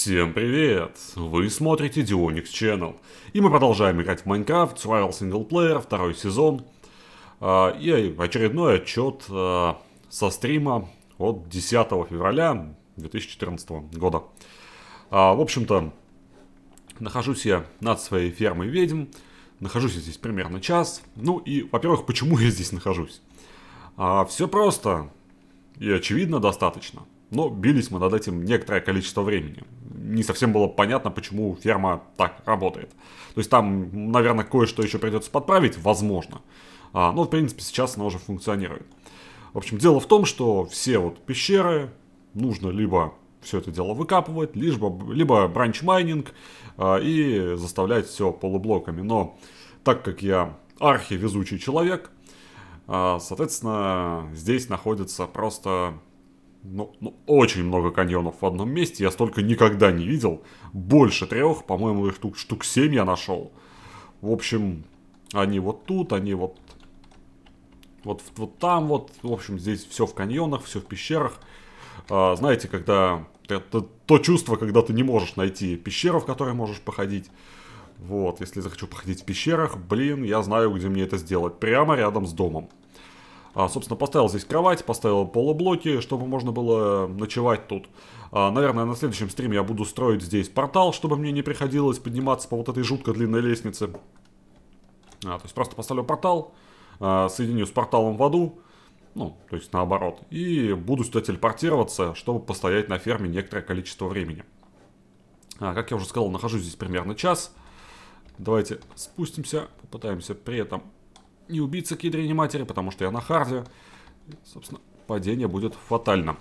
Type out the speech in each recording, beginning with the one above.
Всем привет! Вы смотрите Dionix Channel. И мы продолжаем играть в Minecraft Survival Single Player второй сезон. А, и очередной отчет а, со стрима от 10 февраля 2014 года. А, в общем-то, нахожусь я над своей фермой ведьм. Нахожусь я здесь примерно час. Ну и, во-первых, почему я здесь нахожусь? Все просто и очевидно достаточно. Но бились мы над этим некоторое количество времени. Не совсем было понятно, почему ферма так работает. То есть там, наверное, кое-что еще придется подправить, возможно. А, но, в принципе, сейчас она уже функционирует. В общем, дело в том, что все вот пещеры нужно либо все это дело выкапывать, либо, либо бранч-майнинг а, и заставлять все полублоками. Но так как я архивезучий человек, а, соответственно, здесь находится просто ну, ну, очень много каньонов в одном месте. Я столько никогда не видел. Больше трех, по-моему, их штук, штук семь я нашел. В общем, они вот тут, они вот, вот, вот там, вот. В общем, здесь все в каньонах, все в пещерах. А, знаете, когда... Это то чувство, когда ты не можешь найти пещеру, в которой можешь походить. Вот, если захочу походить в пещерах, блин, я знаю, где мне это сделать. Прямо рядом с домом. А, собственно, поставил здесь кровать, поставил полублоки, чтобы можно было ночевать тут. А, наверное, на следующем стриме я буду строить здесь портал, чтобы мне не приходилось подниматься по вот этой жутко длинной лестнице. А, то есть просто поставлю портал, а, соединю с порталом в аду, ну, то есть наоборот. И буду сюда телепортироваться, чтобы постоять на ферме некоторое количество времени. А, как я уже сказал, нахожусь здесь примерно час. Давайте спустимся, попытаемся при этом не убийца кедри, не матери, потому что я на харде. И, собственно, падение будет фатально.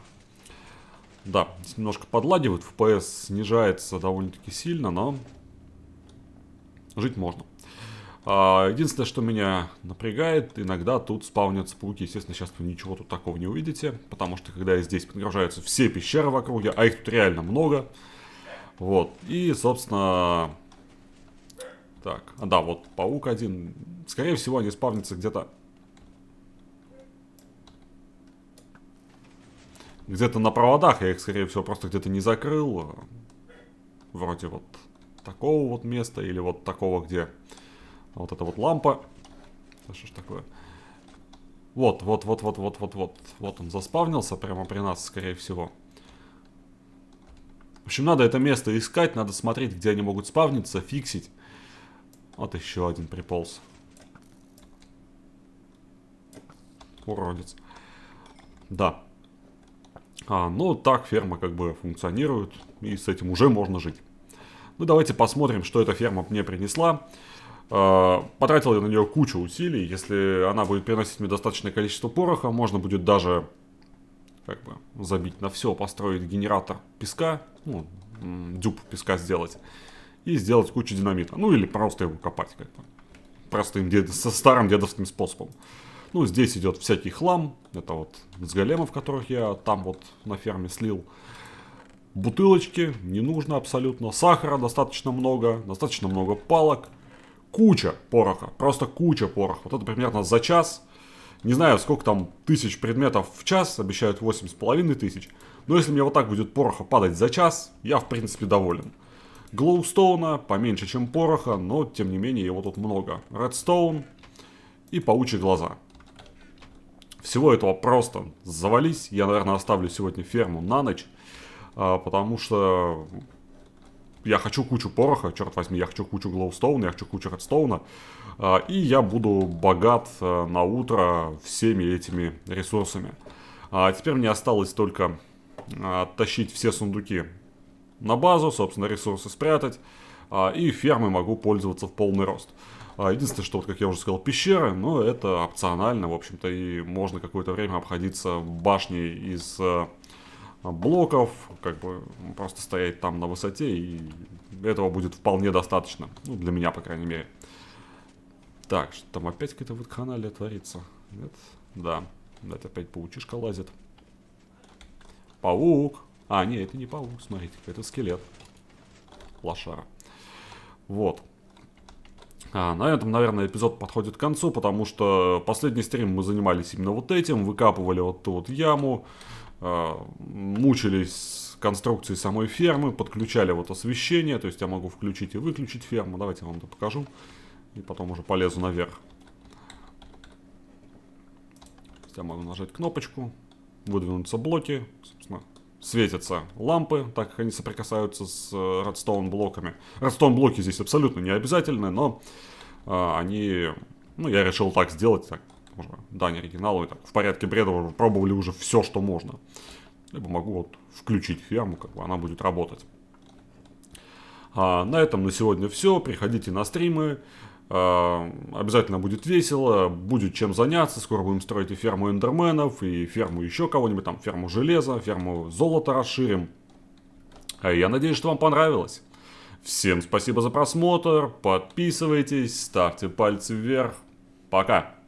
Да, здесь немножко подлагивают, FPS снижается довольно-таки сильно, но жить можно. А, единственное, что меня напрягает, иногда тут спавнятся пауки. Естественно, сейчас вы ничего тут такого не увидите, потому что когда я здесь подгружаются все пещеры в округе, а их тут реально много. Вот, и, собственно, так, а да, вот паук один. Скорее всего, они спавнятся где-то... Где-то на проводах. Я их, скорее всего, просто где-то не закрыл. Вроде вот такого вот места. Или вот такого, где вот эта вот лампа. Да что ж такое? Вот, вот, вот, вот, вот, вот, вот. Вот он заспавнился прямо при нас, скорее всего. В общем, надо это место искать, надо смотреть, где они могут спавниться, фиксить. Вот еще один приполз. Уродец. Да. А, ну, так ферма как бы функционирует, и с этим уже можно жить. Ну, давайте посмотрим, что эта ферма мне принесла. А, потратил я на нее кучу усилий. Если она будет приносить мне достаточное количество пороха, можно будет даже как бы забить на все, построить генератор песка, ну, дюб песка сделать и сделать кучу динамита. Ну или просто его копать как бы. Простым дед... со старым дедовским способом. Ну здесь идет всякий хлам. Это вот с големов, которых я там вот на ферме слил. Бутылочки не нужно абсолютно. Сахара достаточно много. Достаточно много палок. Куча пороха. Просто куча пороха. Вот это примерно за час. Не знаю, сколько там тысяч предметов в час, обещают восемь половиной тысяч. Но если мне вот так будет пороха падать за час, я в принципе доволен. Глоустоуна поменьше, чем пороха, но тем не менее его тут много. Редстоун и паучьи глаза. Всего этого просто завались. Я, наверное, оставлю сегодня ферму на ночь, а, потому что я хочу кучу пороха, черт возьми, я хочу кучу глоустоуна, я хочу кучу редстоуна. И я буду богат а, на утро всеми этими ресурсами. А теперь мне осталось только тащить все сундуки на базу, собственно, ресурсы спрятать. А, и фермы могу пользоваться в полный рост. А, единственное, что, вот, как я уже сказал, пещеры, но ну, это опционально, в общем-то, и можно какое-то время обходиться башней из э, блоков, как бы просто стоять там на высоте, и этого будет вполне достаточно. Ну, для меня, по крайней мере. Так, что там опять какая-то вот канале творится? Нет? Да. Это опять паучишка лазит. Паук. А, не, это не паук, смотрите это скелет. Лошара. Вот. А, на этом, наверное, эпизод подходит к концу, потому что последний стрим мы занимались именно вот этим, выкапывали вот ту вот яму, э, мучились с конструкцией самой фермы, подключали вот освещение, то есть я могу включить и выключить ферму, давайте я вам это покажу, и потом уже полезу наверх. Я могу нажать кнопочку, выдвинуться блоки, собственно, светятся лампы, так как они соприкасаются с редстоун э, блоками. Редстоун блоки здесь абсолютно не обязательны, но э, они... Ну, я решил так сделать, так, уже, да, не оригиналу, и так, в порядке бреда пробовали уже все, что можно. Либо могу вот включить фиаму, как бы она будет работать. А на этом на сегодня все. Приходите на стримы. Э, обязательно будет весело, будет чем заняться, скоро будем строить и ферму эндерменов, и ферму еще кого-нибудь, там ферму железа, ферму золота расширим. Э, я надеюсь, что вам понравилось. Всем спасибо за просмотр, подписывайтесь, ставьте пальцы вверх. Пока!